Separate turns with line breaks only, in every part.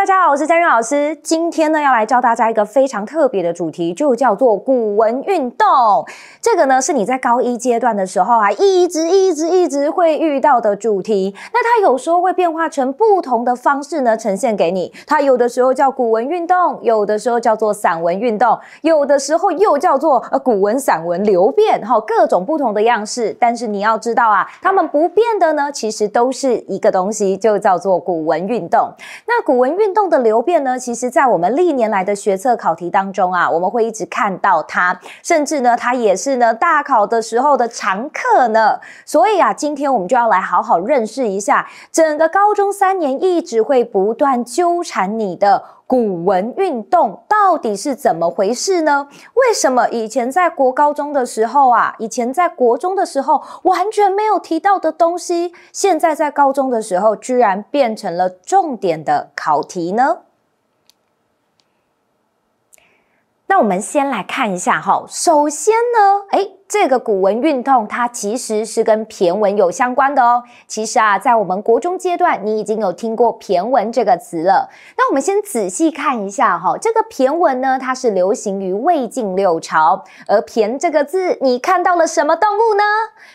大家好，我是佳韵老师。今天呢，要来教大家一个非常特别的主题，就叫做古文运动。这个呢，是你在高一阶段的时候啊，一直一直一直会遇到的主题。那它有时候会变化成不同的方式呢，呈现给你。它有的时候叫古文运动，有的时候叫做散文运动，有的时候又叫做呃古文散文流变，哈，各种不同的样式。但是你要知道啊，它们不变的呢，其实都是一个东西，就叫做古文运动。那古文运动的流变呢，其实在我们历年来的学测考题当中啊，我们会一直看到它，甚至呢，它也是呢大考的时候的常客呢。所以啊，今天我们就要来好好认识一下，整个高中三年一直会不断纠缠你的。古文运动到底是怎么回事呢？为什么以前在国高中的时候啊，以前在国中的时候完全没有提到的东西，现在在高中的时候居然变成了重点的考题呢？那我们先来看一下哈，首先呢，哎。这个古文运动，它其实是跟骈文有相关的哦。其实啊，在我们国中阶段，你已经有听过骈文这个词了。那我们先仔细看一下哈，这个骈文呢，它是流行于魏晋六朝。而骈这个字，你看到了什么动物呢？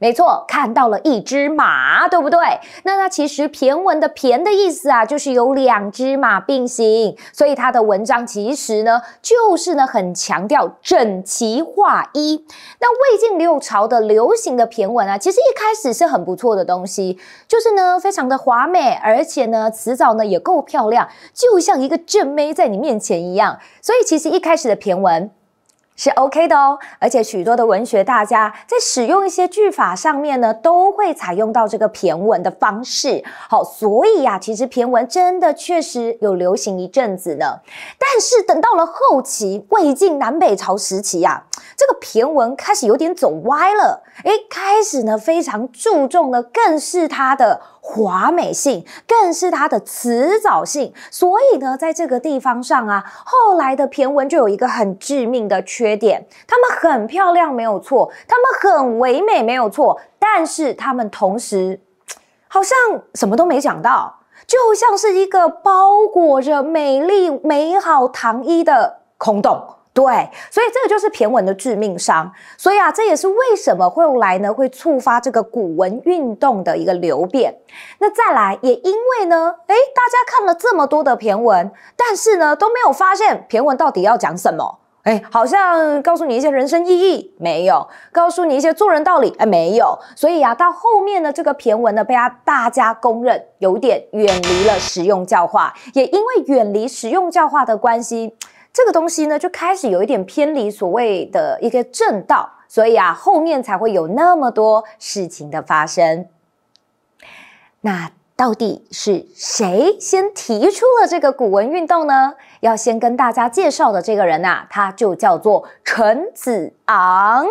没错，看到了一只马，对不对？那它其实骈文的骈的意思啊，就是有两只马并行，所以它的文章其实呢，就是呢很强调整齐划一。那魏近六朝的流行的骈文啊，其实一开始是很不错的东西，就是呢非常的华美，而且呢词藻呢也够漂亮，就像一个正妹在你面前一样，所以其实一开始的骈文。是 OK 的哦，而且许多的文学，大家在使用一些句法上面呢，都会采用到这个骈文的方式。好，所以呀，其实骈文真的确实有流行一阵子呢。但是等到了后期魏晋南北朝时期呀，这个骈文开始有点走歪了，哎，开始呢非常注重呢，更是它的。华美性更是它的辞藻性，所以呢，在这个地方上啊，后来的骈文就有一个很致命的缺点：，它们很漂亮没有错，它们很唯美没有错，但是它们同时好像什么都没讲到，就像是一个包裹着美丽美好糖衣的空洞。对，所以这个就是骈文的致命伤。所以啊，这也是为什么后来呢？会触发这个古文运动的一个流变。那再来，也因为呢，哎，大家看了这么多的骈文，但是呢都没有发现骈文到底要讲什么。哎，好像告诉你一些人生意义没有，告诉你一些做人道理哎没有。所以啊，到后面呢，这个骈文呢，被大家公认有点远离了实用教化，也因为远离实用教化的关系。这个东西呢，就开始有一点偏离所谓的一个正道，所以啊，后面才会有那么多事情的发生。那到底是谁先提出了这个古文运动呢？要先跟大家介绍的这个人啊，他就叫做陈子昂。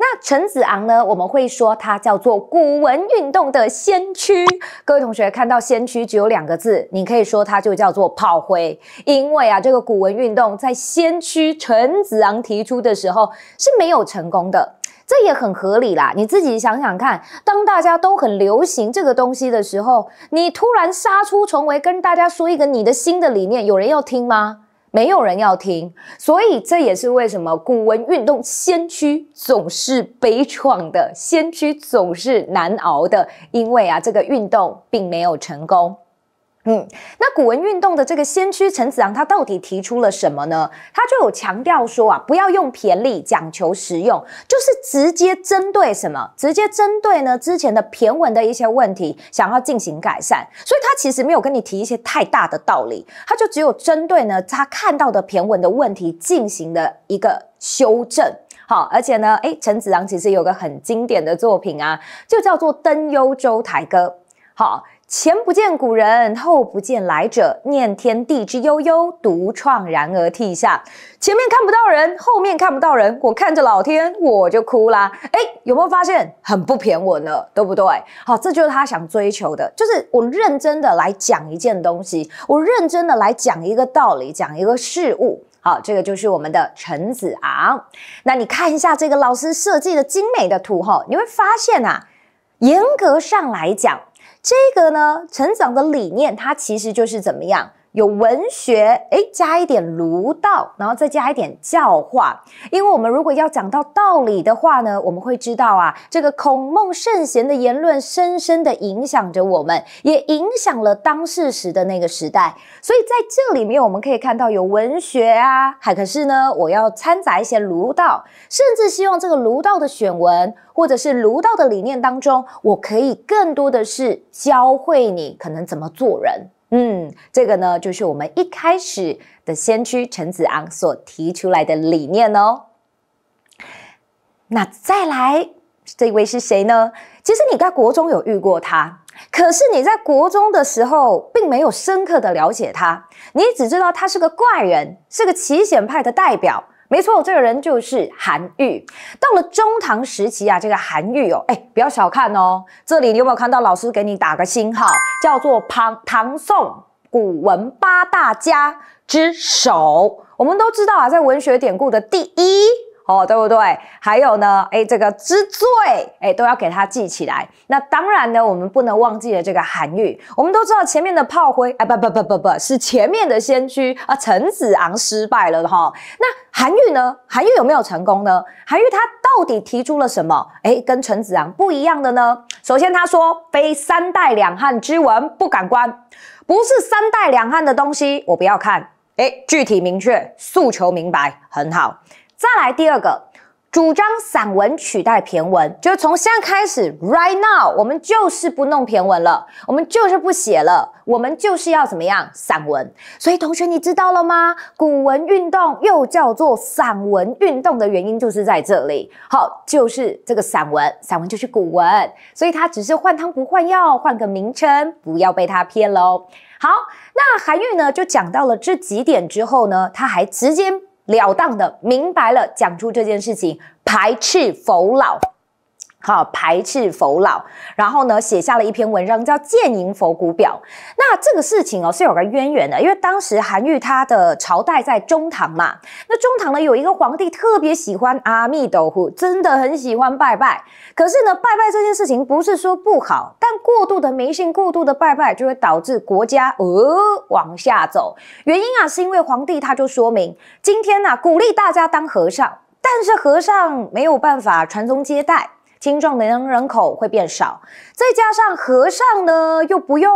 那陈子昂呢？我们会说他叫做古文运动的先驱。各位同学看到“先驱”只有两个字，你可以说他就叫做炮灰，因为啊，这个古文运动在先驱陈子昂提出的时候是没有成功的，这也很合理啦。你自己想想看，当大家都很流行这个东西的时候，你突然杀出重围，跟大家说一个你的新的理念，有人要听吗？没有人要听，所以这也是为什么古文运动先驱总是悲怆的，先驱总是难熬的，因为啊，这个运动并没有成功。嗯，那古文运动的这个先驱陈子昂，他到底提出了什么呢？他就有强调说啊，不要用骈俪，讲求实用，就是直接针对什么？直接针对呢之前的骈文的一些问题，想要进行改善。所以他其实没有跟你提一些太大的道理，他就只有针对呢他看到的骈文的问题进行了一个修正。好，而且呢，哎，陈子昂其实有个很经典的作品啊，就叫做《登幽州台歌》。好。前不见古人，后不见来者。念天地之悠悠，独怆然而涕下。前面看不到人，后面看不到人，我看着老天，我就哭啦。哎，有没有发现很不平稳了，对不对？好，这就是他想追求的，就是我认真的来讲一件东西，我认真的来讲一个道理，讲一个事物。好，这个就是我们的陈子昂。那你看一下这个老师设计的精美的图哈，你会发现啊，严格上来讲。这个呢，成长的理念，它其实就是怎么样？有文学，哎，加一点儒道，然后再加一点教化。因为我们如果要讲到道理的话呢，我们会知道啊，这个孔孟圣贤的言论深深的影响着我们，也影响了当世时的那个时代。所以在这里面，我们可以看到有文学啊，还可是呢，我要掺杂一些儒道，甚至希望这个儒道的选文或者是儒道的理念当中，我可以更多的是教会你可能怎么做人。嗯，这个呢，就是我们一开始的先驱陈子昂所提出来的理念哦。那再来，这位是谁呢？其实你在国中有遇过他，可是你在国中的时候并没有深刻的了解他，你只知道他是个怪人，是个奇险派的代表。没错，这个人就是韩愈。到了中唐时期啊，这个韩愈哦，哎，不要小看哦。这里你有没有看到老师给你打个星号，叫做“唐唐宋古文八大家之首”。我们都知道啊，在文学典故的第一。哦，对不对？还有呢，哎，这个之最，哎，都要给他记起来。那当然呢，我们不能忘记了这个韩愈。我们都知道前面的炮灰，哎，不不不不不，是前面的先驱啊。陈子昂失败了哈，那韩愈呢？韩愈有没有成功呢？韩愈他到底提出了什么？哎，跟陈子昂不一样的呢？首先他说：“非三代两汉之文，不敢观。”不是三代两汉的东西，我不要看。哎，具体明确，诉求明白，很好。再来第二个，主张散文取代骈文，就是从现在开始，right now，我们就是不弄骈文了，我们就是不写了，我们就是要怎么样，散文。所以同学，你知道了吗？古文运动又叫做散文运动的原因就是在这里。好，就是这个散文，散文就是古文，所以它只是换汤不换药，换个名称，不要被它骗喽。好，那韩愈呢，就讲到了这几点之后呢，他还直接。了当的明白了，讲出这件事情，排斥否老。好，排斥佛老，然后呢，写下了一篇文章叫《建迎佛骨表》。那这个事情哦，是有个渊源的，因为当时韩愈他的朝代在中唐嘛。那中唐呢，有一个皇帝特别喜欢阿弥陀佛，真的很喜欢拜拜。可是呢，拜拜这件事情不是说不好，但过度的迷信、过度的拜拜就会导致国家呃往下走。原因啊，是因为皇帝他就说明，今天呢鼓励大家当和尚，但是和尚没有办法传宗接代。青壮年人口会变少，再加上和尚呢，又不用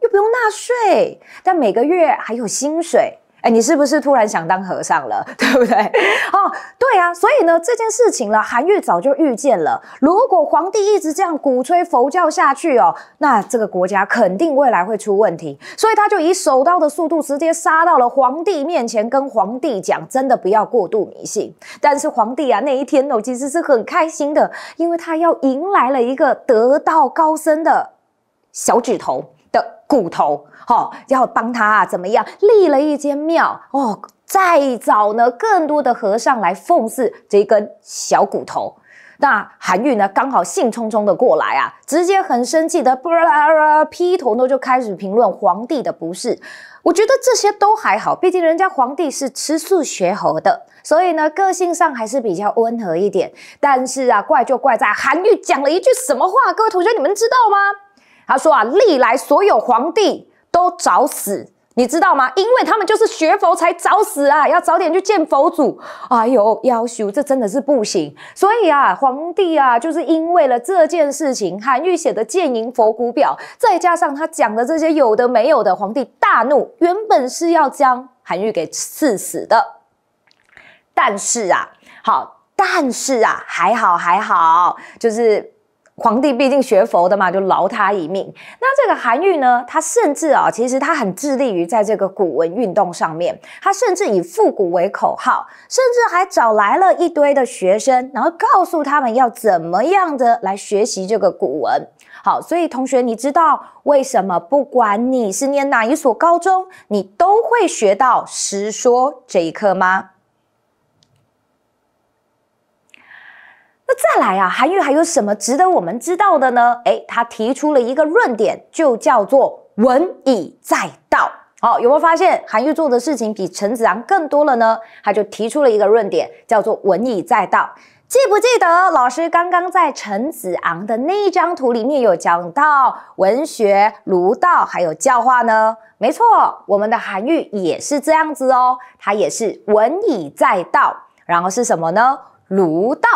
又不用纳税，但每个月还有薪水。哎，你是不是突然想当和尚了，对不对？哦，对啊，所以呢，这件事情呢，韩愈早就预见了，如果皇帝一直这样鼓吹佛教下去哦，那这个国家肯定未来会出问题，所以他就以手刀的速度直接杀到了皇帝面前，跟皇帝讲，真的不要过度迷信。但是皇帝啊，那一天哦，其实是很开心的，因为他要迎来了一个得道高僧的小指头。骨头哦，要帮他啊怎么样？立了一间庙哦，再找呢更多的和尚来奉祀这根小骨头。那韩愈呢，刚好兴冲冲的过来啊，直接很生气的，噼里啪啦劈头呢就开始评论皇帝的不是。我觉得这些都还好，毕竟人家皇帝是吃素学佛的，所以呢个性上还是比较温和一点。但是啊，怪就怪在韩愈讲了一句什么话，各位同学你们知道吗？他说啊，历来所有皇帝都早死，你知道吗？因为他们就是学佛才早死啊，要早点去见佛祖哎呦，要求，这真的是不行。所以啊，皇帝啊，就是因为了这件事情，韩愈写的《谏迎佛骨表》，再加上他讲的这些有的没有的，皇帝大怒，原本是要将韩愈给赐死的。但是啊，好，但是啊，还好还好，就是。皇帝毕竟学佛的嘛，就饶他一命。那这个韩愈呢，他甚至啊，其实他很致力于在这个古文运动上面，他甚至以复古为口号，甚至还找来了一堆的学生，然后告诉他们要怎么样的来学习这个古文。好，所以同学，你知道为什么不管你是念哪一所高中，你都会学到《实说》这一课吗？那再来啊，韩愈还有什么值得我们知道的呢？哎，他提出了一个论点，就叫做文以载道。好，有没有发现韩愈做的事情比陈子昂更多了呢？他就提出了一个论点，叫做文以载道。记不记得老师刚刚在陈子昂的那一张图里面有讲到文学、儒道还有教化呢？没错，我们的韩愈也是这样子哦，他也是文以载道，然后是什么呢？儒道。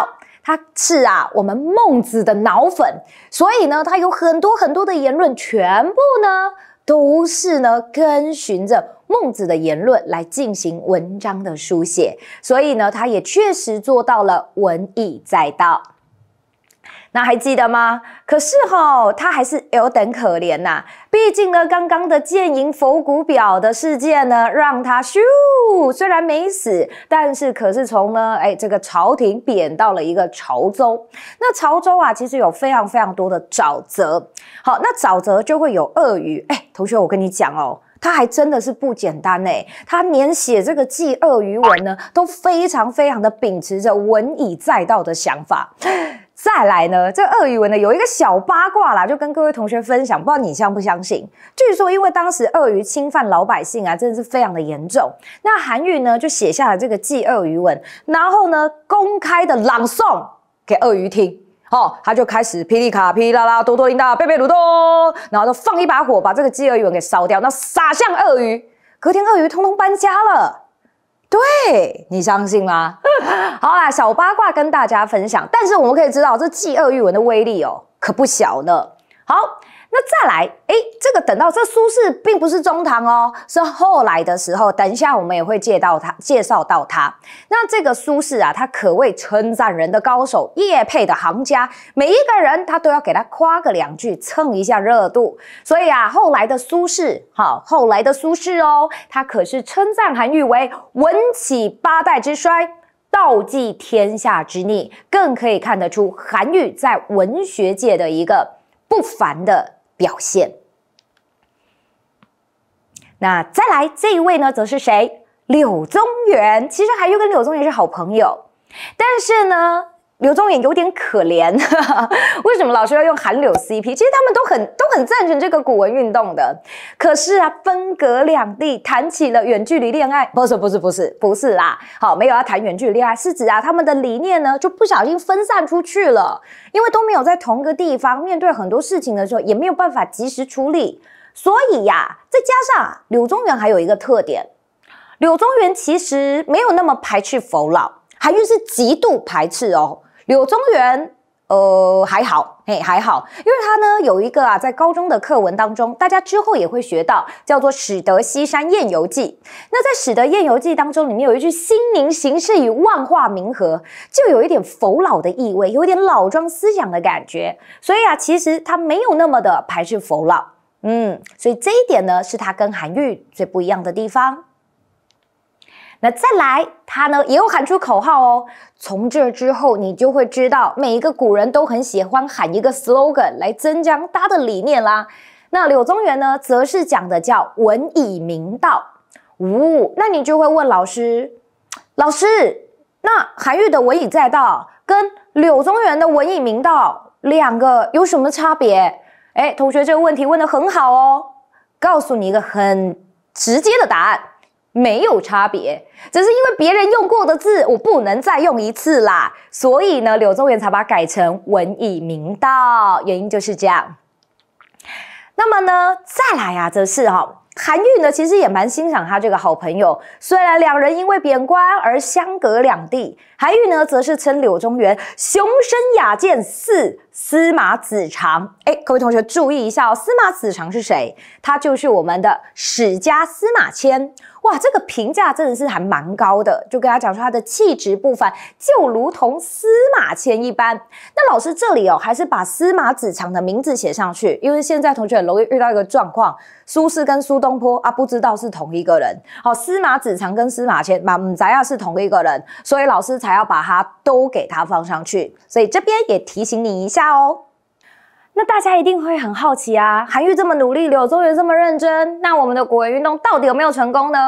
他是啊，我们孟子的脑粉，所以呢，他有很多很多的言论，全部呢都是呢跟循着孟子的言论来进行文章的书写，所以呢，他也确实做到了文以载道。那还记得吗？可是哈，他还是有点可怜呐。毕竟呢，刚刚的建营佛骨表的事件呢，让他咻虽然没死，但是可是从呢，哎，这个朝廷贬到了一个潮州。那潮州啊，其实有非常非常多的沼泽。好，那沼泽就会有鳄鱼。哎，同学，我跟你讲哦，他还真的是不简单哎，他连写这个记鳄鱼文呢，都非常非常的秉持着文以载道的想法。再来呢，这《鳄鱼文》呢有一个小八卦啦，就跟各位同学分享，不知道你相不相信？据说因为当时鳄鱼侵犯老百姓啊，真的是非常的严重。那韩愈呢就写下了这个《祭鳄鱼文》，然后呢公开的朗诵给鳄鱼听，哦，他就开始噼里卡噼啦啦，多多音达贝贝鲁多，然后就放一把火把这个《祭鳄鱼文》给烧掉，那撒向鳄鱼，隔天鳄鱼通通搬家了。对你相信吗？好啦，小八卦跟大家分享，但是我们可以知道这嫉二欲文的威力哦，可不小呢。好。那再来，哎，这个等到这苏轼并不是中唐哦，是后来的时候。等一下我们也会介绍他，介绍到他。那这个苏轼啊，他可谓称赞人的高手，叶配的行家，每一个人他都要给他夸个两句，蹭一下热度。所以啊，后来的苏轼，好，后来的苏轼哦，他可是称赞韩愈为文起八代之衰，道济天下之逆，更可以看得出韩愈在文学界的一个不凡的。表现。那再来这一位呢，则是谁？柳宗元。其实还愈跟柳宗元是好朋友，但是呢。柳宗元有点可怜，为什么老是要用韩柳 CP？其实他们都很都很赞成这个古文运动的。可是啊，分隔两地，谈起了远距离恋爱。不是不是不是不是啦，好没有要谈远距恋爱是指啊，他们的理念呢就不小心分散出去了，因为都没有在同个地方，面对很多事情的时候也没有办法及时处理。所以呀，再加上柳宗元还有一个特点，柳宗元其实没有那么排斥佛老，韩愈是极度排斥哦。柳宗元，呃，还好，嘿，还好，因为他呢有一个啊，在高中的课文当中，大家之后也会学到，叫做《始得西山宴游记》。那在《始得宴游记》当中，里面有一句“心灵形式与万化冥合”，就有一点佛老的意味，有点老庄思想的感觉。所以啊，其实他没有那么的排斥佛老，嗯，所以这一点呢，是他跟韩愈最不一样的地方。那再来，他呢也有喊出口号哦。从这之后，你就会知道每一个古人都很喜欢喊一个 slogan 来增强他的理念啦。那柳宗元呢，则是讲的叫“文以明道”。呜，那你就会问老师，老师，那韩愈的“文以载道”跟柳宗元的“文以明道”两个有什么差别？哎，同学这个问题问得很好哦。告诉你一个很直接的答案。没有差别，只是因为别人用过的字，我不能再用一次啦，所以呢，柳宗元才把它改成文以明道，原因就是这样。那么呢，再来啊，则是哈，韩愈呢其实也蛮欣赏他这个好朋友，虽然两人因为贬官而相隔两地，韩愈呢则是称柳宗元雄深雅健，四」。司马子长，哎，各位同学注意一下哦，司马子长是谁？他就是我们的史家司马迁。哇，这个评价真的是还蛮高的。就跟他讲说他的气质不凡，就如同司马迁一般。那老师这里哦，还是把司马子长的名字写上去，因为现在同学很容易遇到一个状况，苏轼跟苏东坡啊不知道是同一个人。好，司马子长跟司马迁嘛，嗯，们只要是同一个人，所以老师才要把它都给他放上去。所以这边也提醒你一下。哦，那大家一定会很好奇啊！韩愈这么努力，柳宗元这么认真，那我们的古文运动到底有没有成功呢？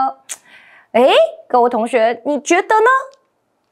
哎，各位同学，你觉得呢？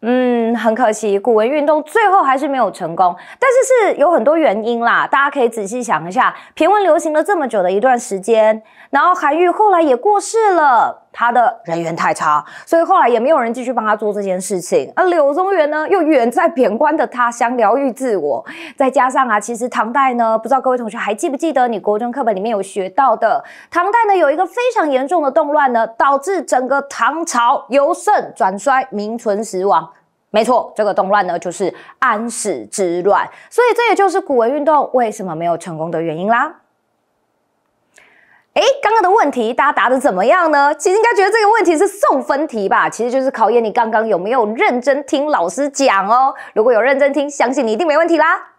嗯，很可惜，古文运动最后还是没有成功，但是是有很多原因啦。大家可以仔细想一下，骈文流行了这么久的一段时间，然后韩愈后来也过世了。他的人缘太差，所以后来也没有人继续帮他做这件事情。而柳宗元呢，又远在贬官的他乡疗愈自我。再加上啊，其实唐代呢，不知道各位同学还记不记得你国中课本里面有学到的，唐代呢有一个非常严重的动乱呢，导致整个唐朝由盛转衰，名存实亡。没错，这个动乱呢就是安史之乱。所以这也就是古文运动为什么没有成功的原因啦。哎，刚刚的问题大家答的怎么样呢？其实应该觉得这个问题是送分题吧，其实就是考验你刚刚有没有认真听老师讲哦。如果有认真听，相信你一定没问题啦。